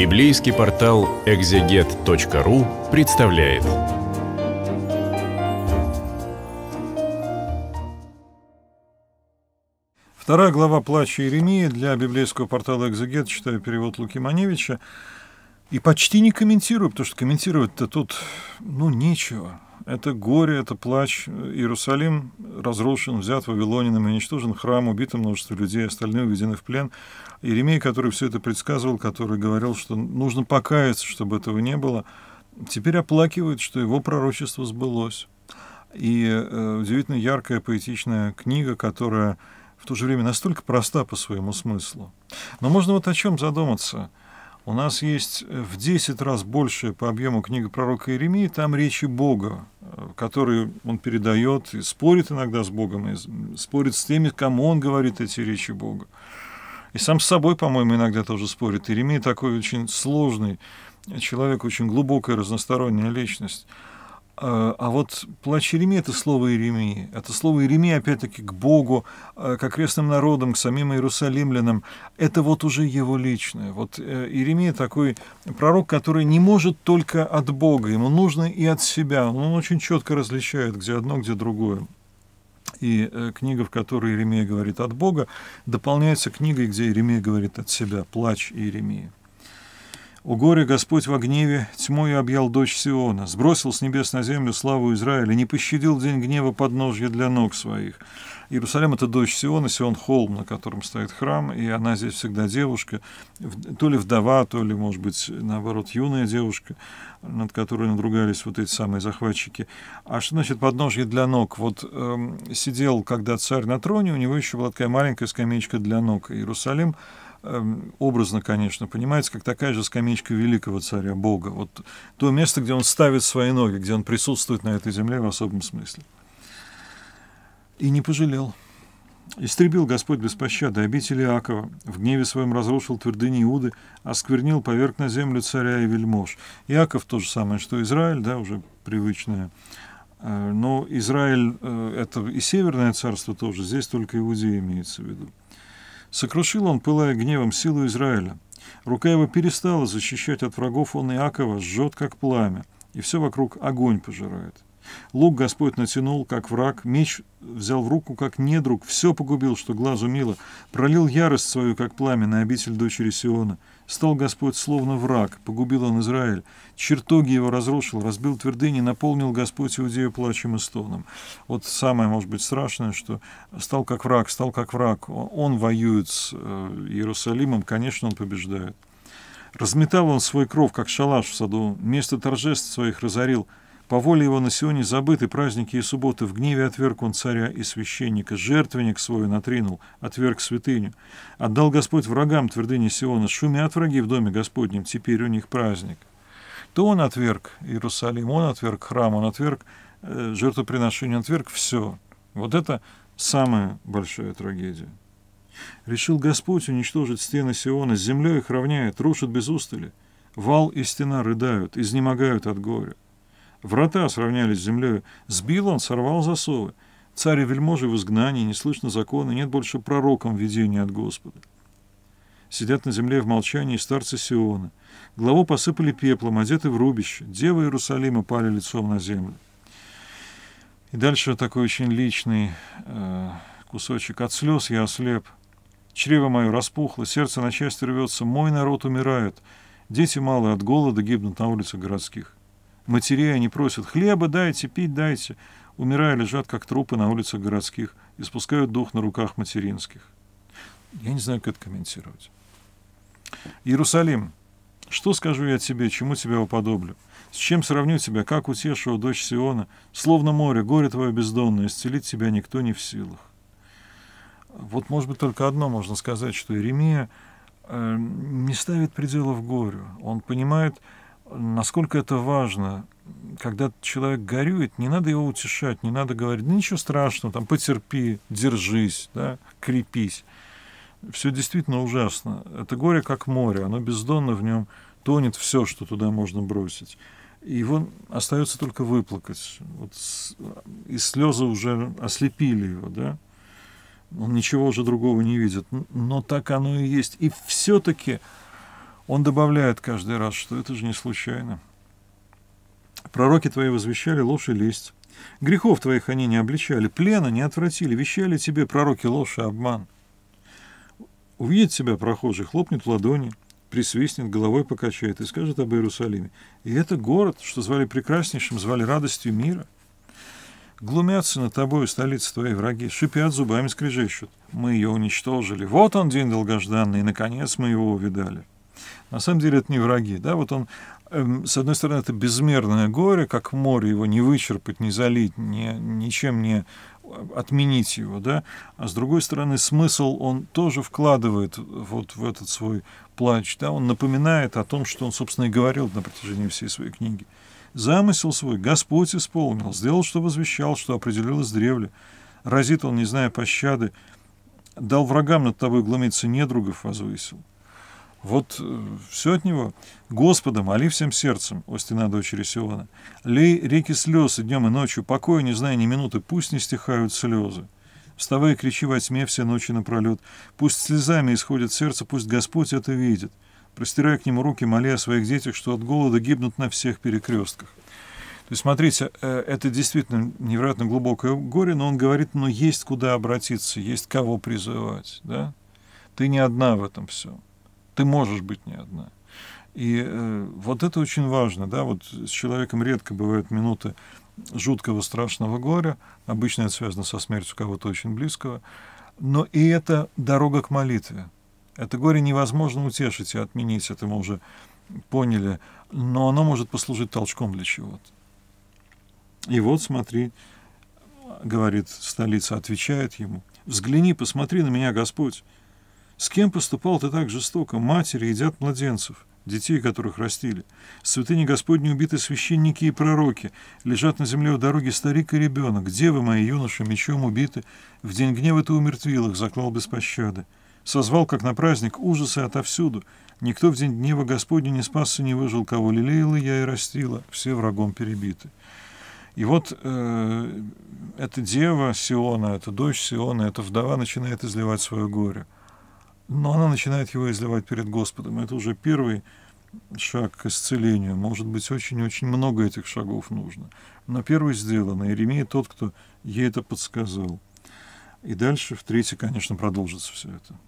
Библейский портал экзегет.ру представляет. Вторая глава «Плача Иеремии» для библейского портала «Экзегет», читаю перевод Луки Маневича, и почти не комментирую, потому что комментировать-то тут, ну, нечего. Это горе, это плач. Иерусалим разрушен, взят Вавилонином и уничтожен храм, убито множество людей, остальные уведены в плен. Иеремия, который все это предсказывал, который говорил, что нужно покаяться, чтобы этого не было, теперь оплакивает, что его пророчество сбылось. И э, удивительно яркая поэтичная книга, которая в то же время настолько проста по своему смыслу. Но можно вот о чем задуматься – у нас есть э, в 10 раз больше по объему книга пророка Иеремии, там речи Бога, э, которые он передает, и спорит иногда с Богом, и спорит с теми, кому он говорит эти речи Бога. И сам с собой, по-моему, иногда тоже спорит. Иеремия такой очень сложный человек, очень глубокая разносторонняя личность. Э, а вот плач Иеремии – это слово Иеремии. Это слово Иеремии, опять-таки, к Богу, э, к окрестным народам, к самим иерусалимлянам. Это вот уже его личное. Вот э, Иеремия – такой пророк, который не может только от Бога. Ему нужно и от себя. Он очень четко различает, где одно, где другое. И книга, в которой Иеремия говорит от Бога, дополняется книгой, где Иеремия говорит от себя «Плач Иеремии». О горе Господь во гневе тьмою объял дочь Сиона, сбросил с небес на землю славу Израиля, не пощадил день гнева подножья для ног своих. Иерусалим – это дочь Сиона, Сион – холм, на котором стоит храм, и она здесь всегда девушка, то ли вдова, то ли, может быть, наоборот, юная девушка, над которой надругались вот эти самые захватчики. А что значит подножье для ног? Вот э, сидел, когда царь на троне, у него еще была такая маленькая скамеечка для ног. Иерусалим – Эм, образно, конечно, понимается, как такая же скамеечка великого царя Бога. Вот то место, где он ставит свои ноги, где он присутствует на этой земле в особом смысле. И не пожалел. Истребил Господь без пощады обители Иакова, в гневе своем разрушил твердыни Иуды, осквернил, поверг на землю царя и вельмож. Иаков то же самое, что Израиль, да, уже привычное. Э, но Израиль э, — это и северное царство тоже, здесь только Иудея имеется в виду. Сокрушил он, пылая гневом, силу Израиля. Рука его перестала защищать от врагов он Иакова, жжет, как пламя, и все вокруг огонь пожирает. Лук Господь натянул, как враг, меч взял в руку, как недруг, все погубил, что глазу мило, пролил ярость свою, как пламя, на обитель дочери Сиона. Стал Господь словно враг, погубил он Израиль, чертоги его разрушил, разбил твердыни, наполнил Господь Иудею плачем и стоном. Вот самое, может быть, страшное, что стал как враг, стал как враг. Он воюет с э, Иерусалимом, конечно, он побеждает. Разметал он свой кров, как шалаш в саду, место торжеств своих разорил — по воле его на Сионе забыты праздники и субботы. В гневе отверг он царя и священника. Жертвенник свой натринул, отверг святыню. Отдал Господь врагам твердыни Сиона. от враги в доме Господнем, теперь у них праздник. То он отверг Иерусалим, он отверг храм, он отверг э, жертвоприношение, отверг все. Вот это самая большая трагедия. Решил Господь уничтожить стены Сиона, с землей их равняет, рушит без устали. Вал и стена рыдают, изнемогают от горя. Врата сравнялись с землей. Сбил он, сорвал засовы. Царь и вельможи в изгнании, не слышно закона, нет больше пророкам видения от Господа. Сидят на земле в молчании старцы Сиона. Главу посыпали пеплом, одеты в рубище. Девы Иерусалима пали лицом на землю. И дальше такой очень личный э, кусочек. «От слез я ослеп. Чрево мое распухло, сердце на части рвется. Мой народ умирает. Дети малые от голода гибнут на улицах городских. Матерей они просят хлеба, дайте, пить, дайте. Умирая, лежат, как трупы на улицах городских, и спускают дух на руках материнских. Я не знаю, как это комментировать. Иерусалим, что скажу я тебе, чему тебя уподоблю? С чем сравню тебя, как утешу дочь Сиона? Словно море, горе твое бездонное, исцелить тебя никто не в силах. Вот, может быть, только одно можно сказать, что Иеремия э, не ставит предела в горю. Он понимает, насколько это важно. Когда человек горюет, не надо его утешать, не надо говорить, да ничего страшного, там, потерпи, держись, да, крепись. Все действительно ужасно. Это горе как море, оно бездонно, в нем тонет все, что туда можно бросить. И его остается только выплакать. Вот с, и слезы уже ослепили его, да? Он ничего уже другого не видит. Но так оно и есть. И все-таки он добавляет каждый раз, что это же не случайно. Пророки твои возвещали ложь и лесть. Грехов твоих они не обличали, плена не отвратили, вещали тебе пророки ложь и обман. Увидит тебя прохожий, хлопнет ладони, присвистнет, головой покачает и скажет об Иерусалиме. И это город, что звали прекраснейшим, звали радостью мира. Глумятся над тобой столицы твои враги, шипят зубами скрежещут. Мы ее уничтожили. Вот он день долгожданный, и, наконец, мы его увидали. На самом деле это не враги. Да? Вот он, эм, с одной стороны, это безмерное горе, как море, его не вычерпать, не залить, не, ничем не э, отменить его, да, а с другой стороны смысл он тоже вкладывает вот в этот свой плач, да, он напоминает о том, что он, собственно, и говорил на протяжении всей своей книги. Замысел свой Господь исполнил, сделал, что возвещал, что определил из древля. Разит он, не зная пощады, дал врагам над тобой гломиться недругов возвысил. Вот э, все от него. «Господа, моли всем сердцем, Остина стена дочери Сиона. Лей реки слез и днем и ночью, покоя, не зная ни минуты, пусть не стихают слезы. Вставай и кричи во тьме все ночи напролет. Пусть слезами исходит сердце, пусть Господь это видит. Простирай к нему руки, моли о своих детях, что от голода гибнут на всех перекрестках». То есть, смотрите, э, это действительно невероятно глубокое горе, но он говорит, но ну, есть куда обратиться, есть кого призывать, да? Ты не одна в этом всем ты можешь быть не одна. И э, вот это очень важно, да, вот с человеком редко бывают минуты жуткого, страшного горя, обычно это связано со смертью кого-то очень близкого, но и это дорога к молитве. Это горе невозможно утешить и отменить, это мы уже поняли, но оно может послужить толчком для чего-то. И вот смотри, говорит столица, отвечает ему, взгляни, посмотри на меня, Господь, с кем поступал ты так жестоко? Матери едят младенцев, детей которых растили. С святыни Господни убиты священники и пророки. Лежат на земле у дороги старик и ребенок. Где вы, мои юноши, мечом убиты? В день гнева ты умертвил их, заклал без пощады. Созвал, как на праздник, ужасы отовсюду. Никто в день гнева Господня не спасся, не выжил, кого лелеяла я и растила. Все врагом перебиты». И вот э, эта дева Сиона, эта дочь Сиона, эта вдова начинает изливать свое горе – но она начинает его изливать перед Господом. Это уже первый шаг к исцелению. Может быть, очень-очень много этих шагов нужно. Но первый сделан, и Иеремия тот, кто ей это подсказал. И дальше в третьей, конечно, продолжится все это.